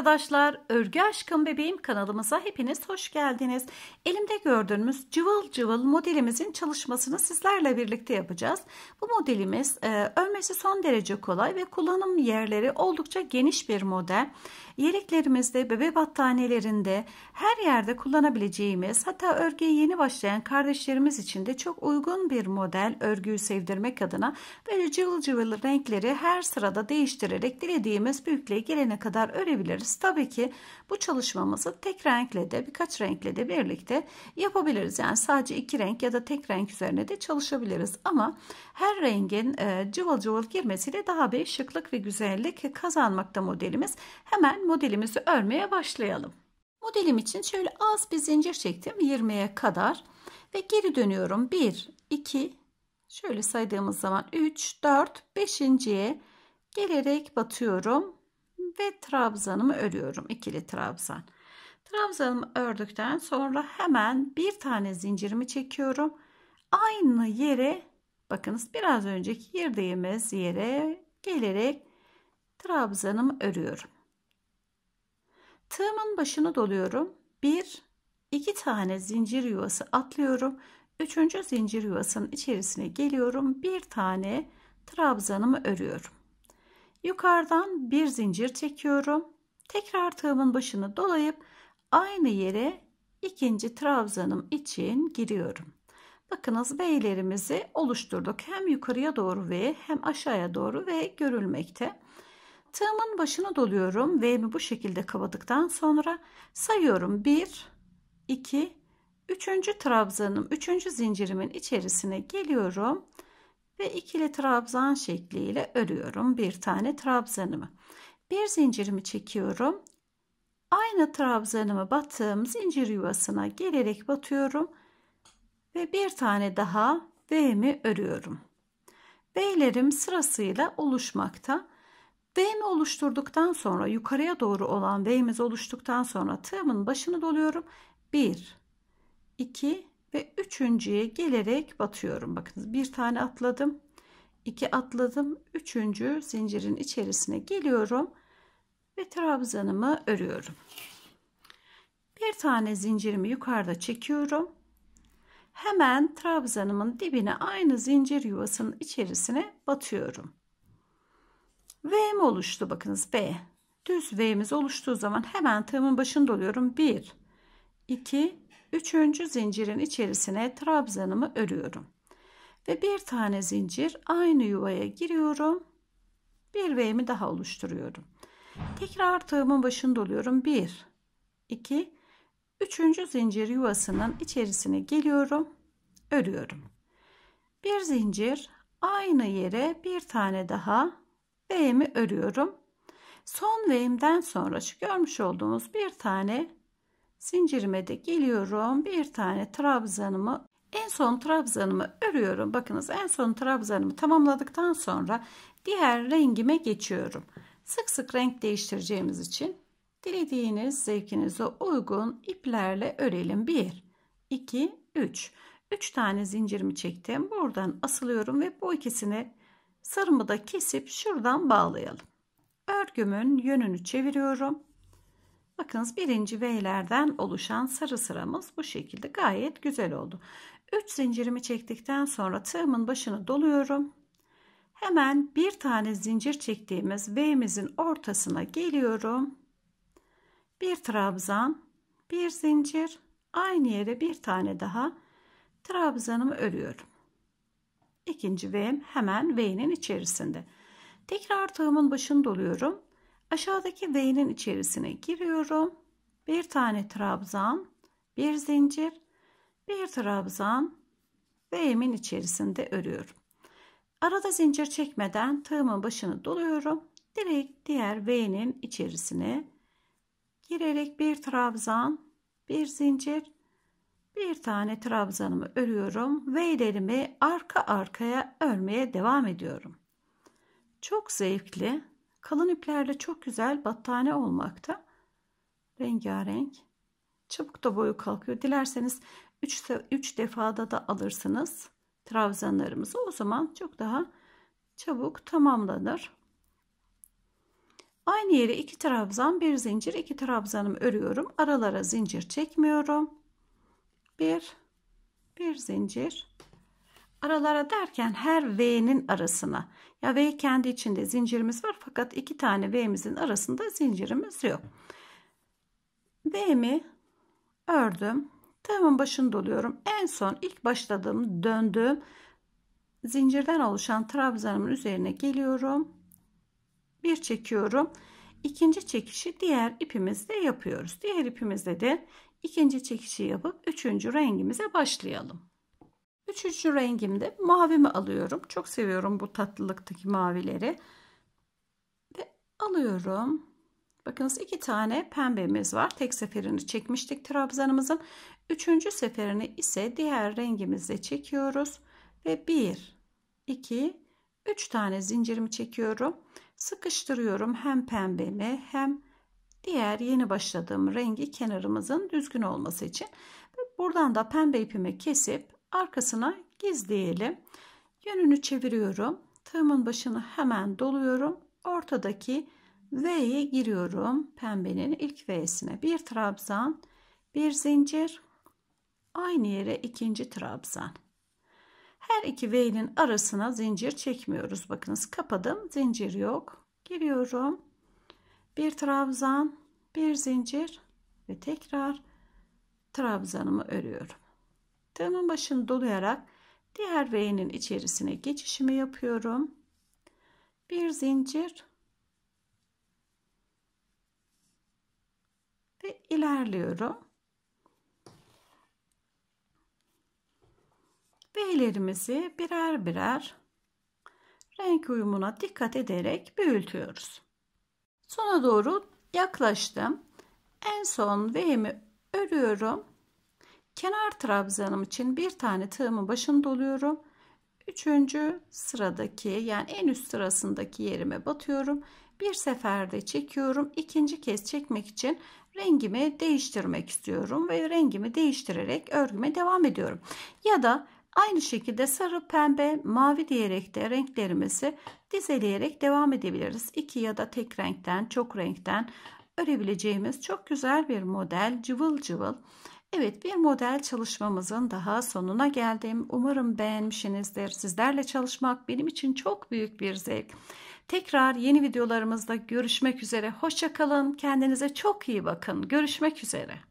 arkadaşlar, Örgü Aşkım Bebeğim kanalımıza hepiniz hoş geldiniz. Elimde gördüğünüz cıvıl cıvıl modelimizin çalışmasını sizlerle birlikte yapacağız. Bu modelimiz e, örmesi son derece kolay ve kullanım yerleri oldukça geniş bir model. Yeleklerimizde, bebe battaniyelerinde, her yerde kullanabileceğimiz hatta örgüye yeni başlayan kardeşlerimiz için de çok uygun bir model örgüyü sevdirmek adına böyle cıvıl cıvıl renkleri her sırada değiştirerek dilediğimiz büyüklüğe gelene kadar örebiliriz. Tabii ki bu çalışmamızı tek renkle de birkaç renkle de birlikte yapabiliriz. Yani sadece iki renk ya da tek renk üzerine de çalışabiliriz. Ama her rengin e, cıvıl cıvıl girmesiyle daha bir şıklık ve güzellik kazanmakta modelimiz. Hemen modelimizi örmeye başlayalım. Modelim için şöyle az bir zincir çektim 20'ye kadar ve geri dönüyorum 1, 2, şöyle saydığımız zaman 3, 4, 5.ye gelerek batıyorum ve trabzanımı örüyorum ikili trabzan. Trabzanımı ördükten sonra hemen bir tane zincirimi çekiyorum. Aynı yere bakınız biraz önceki girdiğimiz yere gelerek trabzanımı örüyorum. Tığımın başını doluyorum. 1 2 tane zincir yuvası atlıyorum. 3. zincir yuvasının içerisine geliyorum. Bir tane trabzanımı örüyorum. Yukarıdan bir zincir çekiyorum. Tekrar tığımın başını dolayıp aynı yere ikinci trabzanım için giriyorum. Bakınız V'lerimizi oluşturduk. Hem yukarıya doğru V hem aşağıya doğru V görülmekte. Tığımın başına doluyorum. V'mi bu şekilde kapadıktan sonra sayıyorum. 1, 2, 3. trabzanım, 3. zincirimin içerisine geliyorum. Ve ikili trabzan şekliyle örüyorum bir tane trabzanımı. Bir zincirimi çekiyorum. Aynı trabzanımı battığım zincir yuvasına gelerek batıyorum. Ve bir tane daha V'mi örüyorum. V'lerim sırasıyla oluşmakta. V'mi oluşturduktan sonra yukarıya doğru olan V'miz oluştuktan sonra tığımın başını doluyorum. 1, 2 ve üçüncüye gelerek batıyorum. Bakınız bir tane atladım. 2 atladım. Üçüncü zincirin içerisine geliyorum. Ve trabzanımı örüyorum. Bir tane zincirimi yukarıda çekiyorum. Hemen trabzanımın dibine aynı zincir yuvasının içerisine batıyorum. V'm oluştu bakınız B. Düz V'miz oluştuğu zaman hemen tığımın başını doluyorum. 1, 2, 3. zincirin içerisine trabzanımı örüyorum. Ve bir tane zincir aynı yuvaya giriyorum. Bir V'mi daha oluşturuyorum. Tekrar tığımın başını doluyorum. 1, 2, 3. zincir yuvasının içerisine geliyorum. Örüyorum. Bir zincir aynı yere bir tane daha V'mi örüyorum. Son V'imden sonra şu görmüş olduğunuz bir tane zincirime de geliyorum. Bir tane trabzanımı en son trabzanımı örüyorum. Bakınız en son trabzanımı tamamladıktan sonra diğer rengime geçiyorum. Sık sık renk değiştireceğimiz için dilediğiniz zevkinize uygun iplerle örelim. 1, 2, 3. 3 tane zincirimi çektim. Buradan asılıyorum ve bu ikisini Sarımı da kesip şuradan bağlayalım. Örgümün yönünü çeviriyorum. Bakınız birinci V'lerden oluşan sarı sıramız bu şekilde gayet güzel oldu. 3 zincirimi çektikten sonra tığımın başını doluyorum. Hemen bir tane zincir çektiğimiz V'mizin ortasına geliyorum. Bir trabzan, bir zincir, aynı yere bir tane daha trabzanımı örüyorum. İkinci V'm hemen V'nin içerisinde. Tekrar tığımın başını doluyorum. Aşağıdaki V'nin içerisine giriyorum. Bir tane trabzan, bir zincir, bir trabzan V'min içerisinde örüyorum. Arada zincir çekmeden tığımın başını doluyorum. Direkt diğer V'nin içerisine girerek bir trabzan, bir zincir, bir tane trabzanımı örüyorum ve ilerimi arka arkaya örmeye devam ediyorum. Çok zevkli, kalın iplerle çok güzel battane olmakta. Rengarenk. Çabuk da boyu kalkıyor. Dilerseniz 3 3 defada da alırsınız trabzanlarımızı. O zaman çok daha çabuk tamamlanır. Aynı yere iki trabzan, bir zincir, iki trabzanımı örüyorum. Aralara zincir çekmiyorum bir bir zincir aralara derken her V'nin arasına ya V kendi içinde zincirimiz var fakat iki tane V'mizin arasında zincirimiz yok. V'mi ördüm. Tığımın başını doluyorum. En son ilk başladığım döndüğüm zincirden oluşan trabzanımın üzerine geliyorum. Bir çekiyorum ikinci çekişi diğer ipimizle yapıyoruz. Diğer ipimizde de ikinci çekişi yapıp üçüncü rengimize başlayalım. Üçüncü rengimde mavimi alıyorum. Çok seviyorum bu tatlılıktaki mavileri. Ve alıyorum. Bakınız iki tane pembemiz var. Tek seferini çekmiştik trabzanımızın. Üçüncü seferini ise diğer rengimizle çekiyoruz. Ve bir, iki, üç tane zincirimi çekiyorum sıkıştırıyorum hem pembemi hem diğer yeni başladığım rengi kenarımızın düzgün olması için. Buradan da pembe ipimi kesip arkasına gizleyelim. Yönünü çeviriyorum. Tığımın başını hemen doluyorum. Ortadaki V'ye giriyorum. Pembenin ilk V'sine bir trabzan, bir zincir, aynı yere ikinci trabzan. Her iki V'nin arasına zincir çekmiyoruz. Bakınız kapadım. Zincir yok. Giriyorum. Bir trabzan, bir zincir ve tekrar trabzanımı örüyorum. Tığımın başını dolayarak diğer V'nin içerisine geçişimi yapıyorum. Bir zincir ve ilerliyorum. B'lerimizi birer birer renk uyumuna dikkat ederek büyütüyoruz. Sona doğru yaklaştım. En son V'imi örüyorum. Kenar trabzanım için bir tane tığımı başını doluyorum. Üçüncü sıradaki yani en üst sırasındaki yerime batıyorum. Bir seferde çekiyorum. İkinci kez çekmek için rengimi değiştirmek istiyorum ve rengimi değiştirerek örgüme devam ediyorum. Ya da Aynı şekilde sarı, pembe, mavi diyerek de renklerimizi dizeleyerek devam edebiliriz. İki ya da tek renkten, çok renkten örebileceğimiz çok güzel bir model cıvıl cıvıl. Evet bir model çalışmamızın daha sonuna geldim. Umarım beğenmişsinizdir. Sizlerle çalışmak benim için çok büyük bir zevk. Tekrar yeni videolarımızda görüşmek üzere. Hoşçakalın. Kendinize çok iyi bakın. Görüşmek üzere.